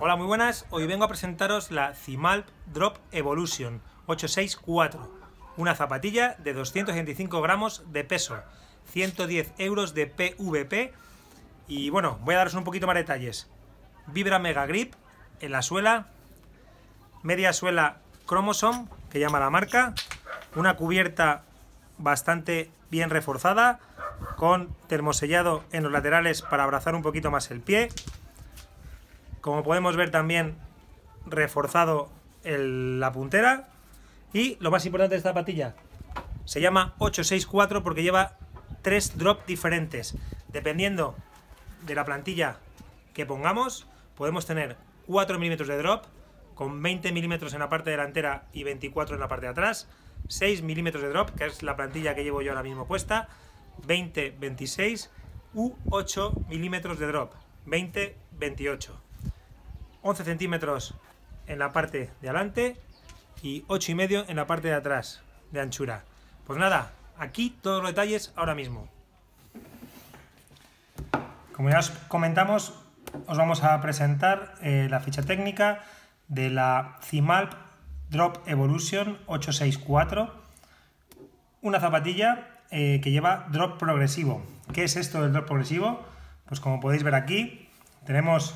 Hola, muy buenas. Hoy vengo a presentaros la Cimalp Drop Evolution 864, una zapatilla de 225 gramos de peso, 110 euros de PVP y bueno, voy a daros un poquito más detalles. Vibra Mega Grip en la suela, media suela Chromosome, que llama la marca, una cubierta bastante bien reforzada, con termosellado en los laterales para abrazar un poquito más el pie, como podemos ver también reforzado la puntera. Y lo más importante de esta patilla, se llama 864 porque lleva tres drop diferentes. Dependiendo de la plantilla que pongamos, podemos tener 4 milímetros de drop, con 20 milímetros en la parte delantera y 24 en la parte de atrás, 6 milímetros de drop, que es la plantilla que llevo yo ahora mismo puesta, 20, 26 u 8 milímetros de drop, 20, 28. 11 centímetros en la parte de adelante y ocho y medio en la parte de atrás de anchura. Pues nada, aquí todos los detalles ahora mismo. Como ya os comentamos, os vamos a presentar eh, la ficha técnica de la CIMALP Drop Evolution 864, una zapatilla eh, que lleva drop progresivo. ¿Qué es esto del drop progresivo? Pues como podéis ver aquí, tenemos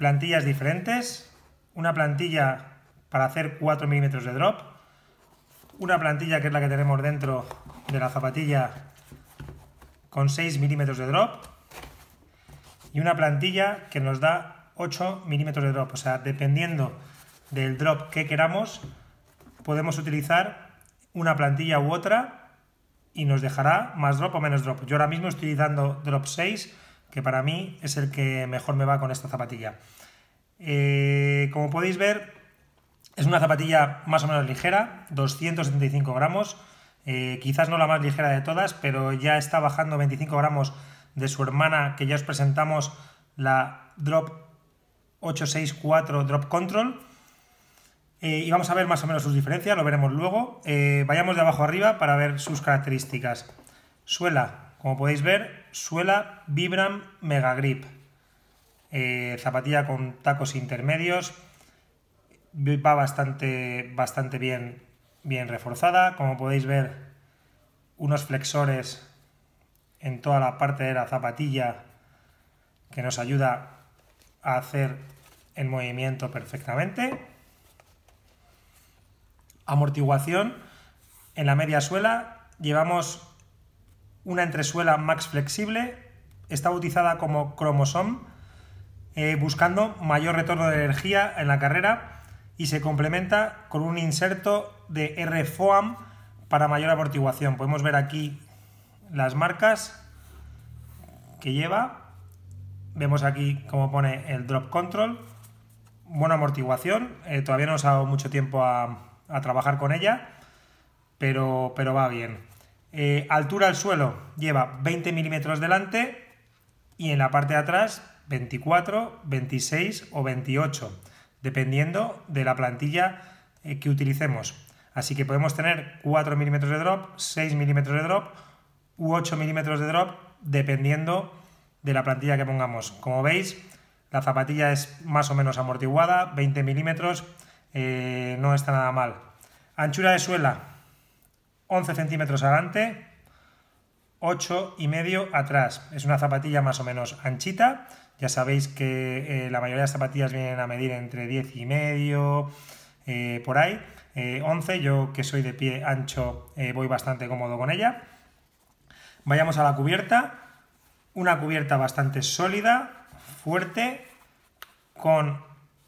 plantillas diferentes, una plantilla para hacer 4 milímetros de drop, una plantilla que es la que tenemos dentro de la zapatilla con 6 milímetros de drop y una plantilla que nos da 8 milímetros de drop. O sea, dependiendo del drop que queramos, podemos utilizar una plantilla u otra y nos dejará más drop o menos drop. Yo ahora mismo estoy utilizando drop 6 que para mí es el que mejor me va con esta zapatilla. Eh, como podéis ver, es una zapatilla más o menos ligera, 275 gramos, eh, quizás no la más ligera de todas, pero ya está bajando 25 gramos de su hermana que ya os presentamos, la Drop 864 Drop Control. Eh, y vamos a ver más o menos sus diferencias, lo veremos luego. vayamos de abajo arriba para ver sus características. Suela como podéis ver, suela Vibram Mega Grip. Eh, zapatilla con tacos intermedios. Va bastante, bastante bien, bien reforzada. Como podéis ver, unos flexores en toda la parte de la zapatilla que nos ayuda a hacer el movimiento perfectamente. Amortiguación. En la media suela llevamos una entresuela max flexible, está bautizada como cromosom, eh, buscando mayor retorno de energía en la carrera y se complementa con un inserto de RFOAM para mayor amortiguación. Podemos ver aquí las marcas que lleva. Vemos aquí cómo pone el drop control. Buena amortiguación. Eh, todavía no he ha mucho tiempo a, a trabajar con ella, pero, pero va bien. Eh, altura al suelo lleva 20 milímetros delante y en la parte de atrás 24, 26 o 28, dependiendo de la plantilla eh, que utilicemos. Así que podemos tener 4 milímetros de drop, 6 milímetros de drop u 8 milímetros de drop, dependiendo de la plantilla que pongamos. Como veis, la zapatilla es más o menos amortiguada, 20 milímetros, eh, no está nada mal. Anchura de suela, 11 centímetros adelante, 8 y medio atrás. Es una zapatilla más o menos anchita. Ya sabéis que eh, la mayoría de las zapatillas vienen a medir entre 10 y medio, eh, por ahí. 11, eh, yo que soy de pie ancho voy bastante cómodo con ella. Vayamos a la cubierta. Una cubierta bastante sólida, fuerte, con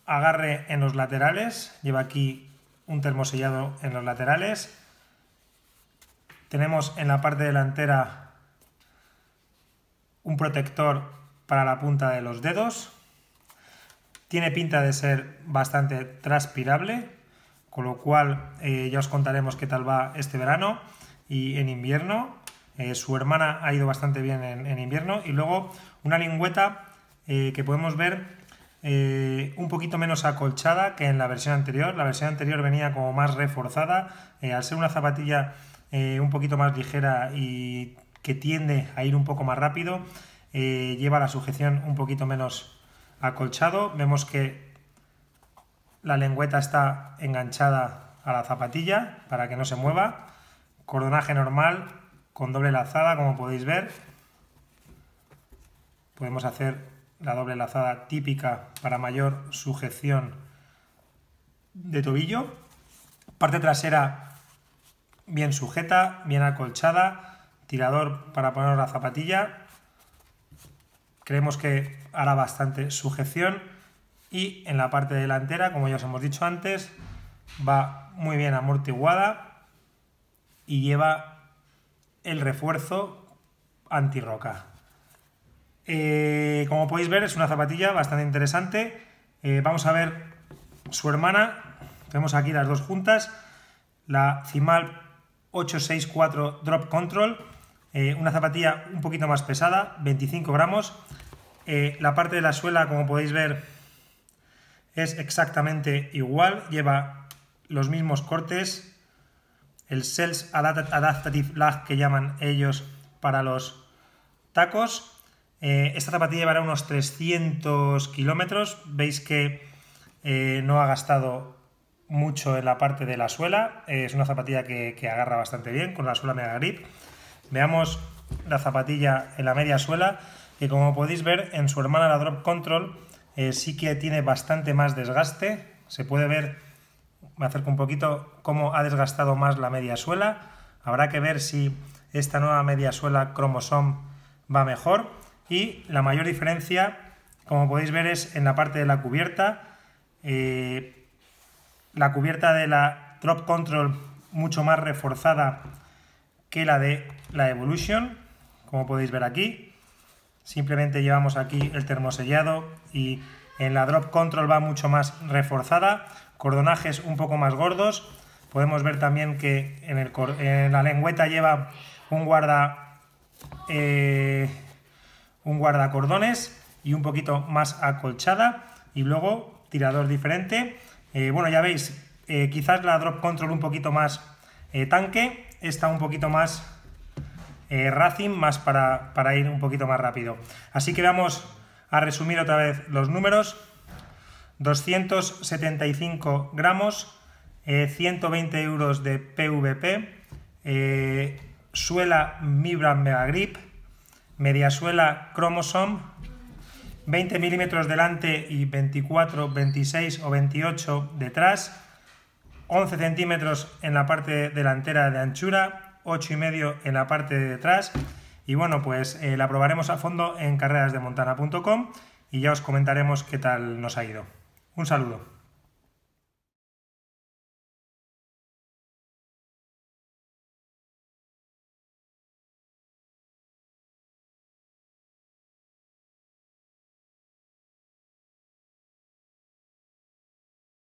agarre en los laterales. Lleva aquí un termosellado en los laterales tenemos en la parte delantera un protector para la punta de los dedos. Tiene pinta de ser bastante transpirable, con lo cual eh, ya os contaremos qué tal va este verano y en invierno. Eh, su hermana ha ido bastante bien en, invierno. Y luego una lingüeta eh, que podemos ver un poquito menos acolchada que en la versión anterior. La versión anterior venía como más reforzada. al ser una zapatilla eh, un poquito más ligera y que tiende a ir un poco más rápido. Eh, lleva la sujeción un poquito menos acolchado. Vemos que la lengüeta está enganchada a la zapatilla para que no se mueva. Cordonaje normal con doble lazada, como podéis ver. Podemos hacer la doble lazada típica para mayor sujeción de tobillo. Parte trasera bien sujeta, bien acolchada, tirador para poner la zapatilla. Creemos que hará bastante sujeción y en la parte delantera, como ya os hemos dicho antes, va muy bien amortiguada y lleva el refuerzo antirroca. Eh, como podéis ver, es una zapatilla bastante interesante. Eh, vamos a ver su hermana. Tenemos aquí las dos juntas. La Cimal 864 Drop Control, eh, una zapatilla un poquito más pesada, 25 gramos. Eh, la parte de la suela, como podéis ver, es exactamente igual, lleva los mismos cortes, el Sales Adaptative Lag que llaman ellos para los tacos. Eh, esta zapatilla llevará unos 300 kilómetros, veis que no ha gastado mucho en la parte de la suela. Eh, es una zapatilla que, agarra bastante bien con la suela Mega Grip. Veamos la zapatilla en la media suela, que como podéis ver en su hermana la Drop Control eh, sí que tiene bastante más desgaste. Se puede ver, me acerco un poquito, cómo ha desgastado más la media suela. Habrá que ver si esta nueva media suela Chromosome va mejor. Y la mayor diferencia, como podéis ver, es en la parte de la cubierta. Eh, la cubierta de la Drop Control mucho más reforzada que la de la Evolution, como podéis ver aquí. Simplemente llevamos aquí el termosellado y en la Drop Control va mucho más reforzada, cordonajes un poco más gordos. Podemos ver también que en, la lengüeta lleva un guarda, eh, un y un poquito más acolchada y luego tirador diferente eh, bueno, ya veis, eh, quizás la drop control un poquito más eh, tanque, esta un poquito más racing, más para, ir un poquito más rápido. Así que vamos a resumir otra vez los números. 275 gramos, 120 euros de PVP, eh, suela Mibram Megagrip, suela Chromosome, 20 milímetros delante y 24, 26 o 28 detrás, 11 centímetros en la parte delantera de anchura, 8,5 en la parte de detrás. Y bueno, pues eh, la probaremos a fondo en carrerasdemontana.com y ya os comentaremos qué tal nos ha ido. Un saludo.